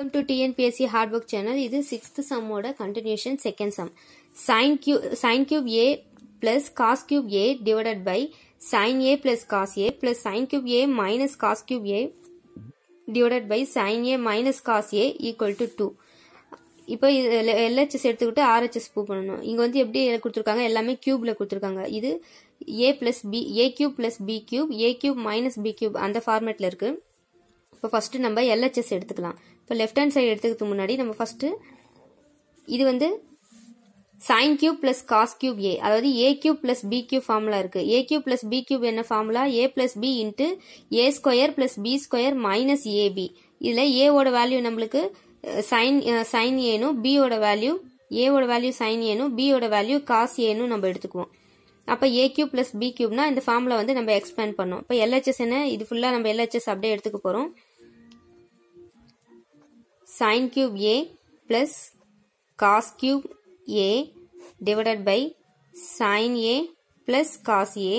welcome to TNPSC hard work channel இது sixth சம்மோட continuation second sum sine q sine cube a plus cos cube a divided by sine a plus cos a plus sine cube a minus cos cube a divided by sine a minus cos a equal to two இப்போ LHS எடுத்துக்கிட்டு RHS prove பண்ணணும் இங்கே வந்து எப்படி கொடுத்துருக்காங்க எல்லாமே கியூப்ல கொடுத்துருக்காங்க இது a plus b a cube plus b cube a cube minus b cube அந்த ஃபார்மேட்டில் இருக்குது இப்போ ஃபர்ஸ்ட் நம்ம எல்ஹெச்எஸ் எடுத்துக்கலாம் இப்போ லெஃப்ட் ஹேண்ட் சைடு எடுத்துக்கிறதுக்கு முன்னாடி நம்ம ஃபஸ்ட்டு இது வந்து sine cube plus cos cube a அதாவது a cube plus b cube formula இருக்கு a cube plus b cube என்ன formula a plus b into a square plus b square minus ab இதில் ஏவோட value நம்மளுக்கு sign sign ஏனும் பியோட value ஏவோட value sign ஏனும் பியோட வேல்யூ காஸ் ஏனும் நம்ம எடுத்துக்குவோம் அப்போ ஏ கியூப் பிளஸ் பி கியூப்னா இந்த ஃபார்முலா வந்து நம்ம எக்ஸ்பேண்ட் பண்ணோம் இப்போ எல்ஹெச்எஸ் என்ன இது ஃபுல்லாக நம்ம எல்ஹெச்எஸ் அப்படியே எடுத்துக்க போகிறோம் sine cube a plus cos cube a divided by sine a plus cos a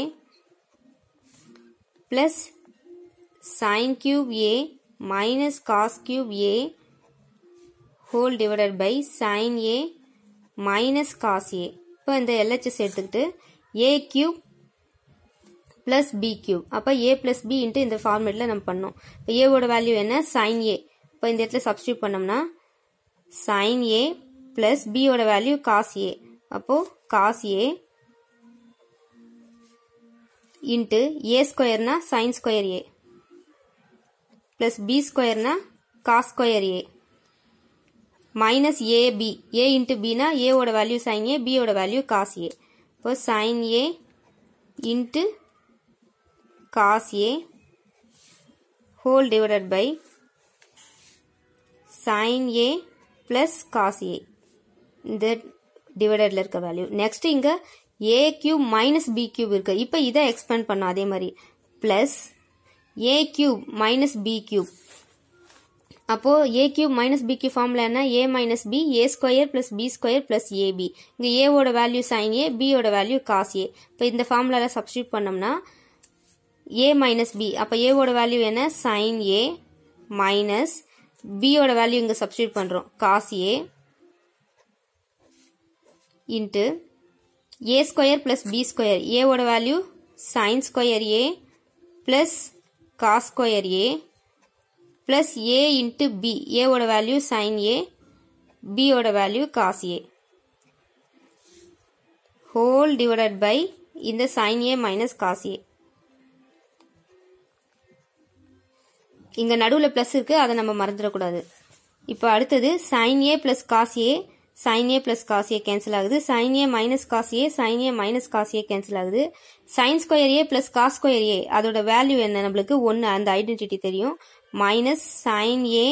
plus sine cube a minus cos cube a whole divided by sine a minus cos a இப்போ இந்த LHS எடுத்துக்கிட்டு a cube plus b cube அப்போ a plus B into இந்த ஃபார்மேட்டில் நம்ம பண்ணோம் இப்போ ஏவோட வேல்யூ என்ன சைன் ஏ இப்போ இந்த இடத்துல சப்ஸ்டியூட் பண்ணோம்னா சைன் ஏ பிளஸ் பியோட வேல்யூ காஸ் ஏ அப்போது காஸ் ஏ இன்ட்டு ஏ ஸ்கொயர்னா sine square a plus b ஸ்கொயர்னா cos square a minus b a into பினா ஏவோட வேல்யூ சைன் ஏ பியோட வேல்யூ காஸ் ஏ இப்போ sine a into cos a whole divided by sine a plus cos a இந்த டிவைடரில் இருக்க value next இங்கே a cube minus b cube இருக்குது இப்போ இதை எக்ஸ்பேண்ட் பண்ணோம் அதே மாதிரி plus a cube minus b cube அப்போது a cube minus b a minus என்ன a minus plus b square plus b square plus ab இங்கே value வேல்யூ சைன் b ஓட வேல்யூ cos a இப்போ இந்த substitute பண்ணம் பண்ணோம்னா ஏ மைனஸ் பி அப்போ ஓட வேல்யூ என்ன சைன் ஏ மைனஸ் பியோட வேல்யூ இங்கே சப்ஸ்டியூட் பண்ணுறோம் cos a into a square plus b square ஏவோட value sine square a plus cos square a plus a into b ஏவோட வேல்யூ சைன் ஏ பியோட value cos a whole divided by இந்த sine a minus cos a இங்கே நடுவில் plus இருக்குது அதை நம்ம மறந்துடக்கூடாது இப்போ அடுத்தது sine a plus cos a sine a plus cos a cancel ஆகுது sine a minus cos a sine a minus cos a cancel ஆகுது sine square a plus cos square a அதோட வேல்யூ என்ன நம்மளுக்கு ஒன்று அந்த ஐடென்டிட்டி தெரியும் minus sine a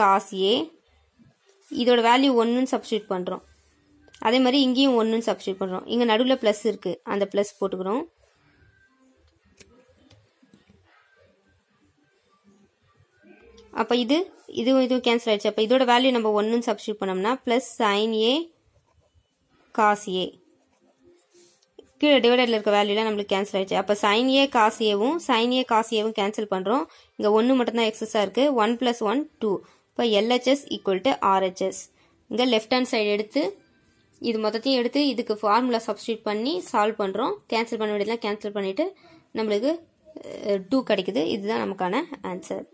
cos a இதோட value ஒன்றுன்னு சப்ஸ்டியூட் பண்ணுறோம் அதே மாதிரி இங்கேயும் ஒன்றுன்னு சப்ஸ்டியூட் பண்ணுறோம் இங்கே நடுவில் ப்ளஸ் இருக்குது அந்த ப்ளஸ் போட்டுக்கிறோம் அப்போ இது இது இது கேன்சல் ஆயிடுச்சு அப்போ இதோட வேல்யூ நம்ம ஒன்றுன்னு சப்ஸ்டியூட் பண்ணோம்னா plus sine a cos a கீழே டிவைடரில் இருக்க வேல்யூலாம் நம்மளுக்கு கேன்சல் ஆயிடுச்சு அப்போ சைன் ஏ காசு ஏவும் சைன் ஏ காசு ஏவும் கேன்சல் பண்ணுறோம் இங்கே ஒன்று மட்டும்தான் எக்ஸஸாக இருக்குது ஒன் ப்ளஸ் ஒன் டூ இப்போ எல்ஹெச்எஸ் ஈக்குவல் டு ஆர்ஹெச்எஸ் இங்கே லெஃப்ட் ஹேண்ட் சைடு எடுத்து இது மொத்தத்தையும் எடுத்து இதுக்கு ஃபார்முலா சப்ஸ்டியூட் பண்ணி சால்வ் பண்ணுறோம் கேன்சல் பண்ண வேண்டியதெல்லாம் கேன்சல் பண்ணிவிட்டு நம்மளுக்கு டூ கிடைக்குது இதுதான் நமக்கான ஆன்சர்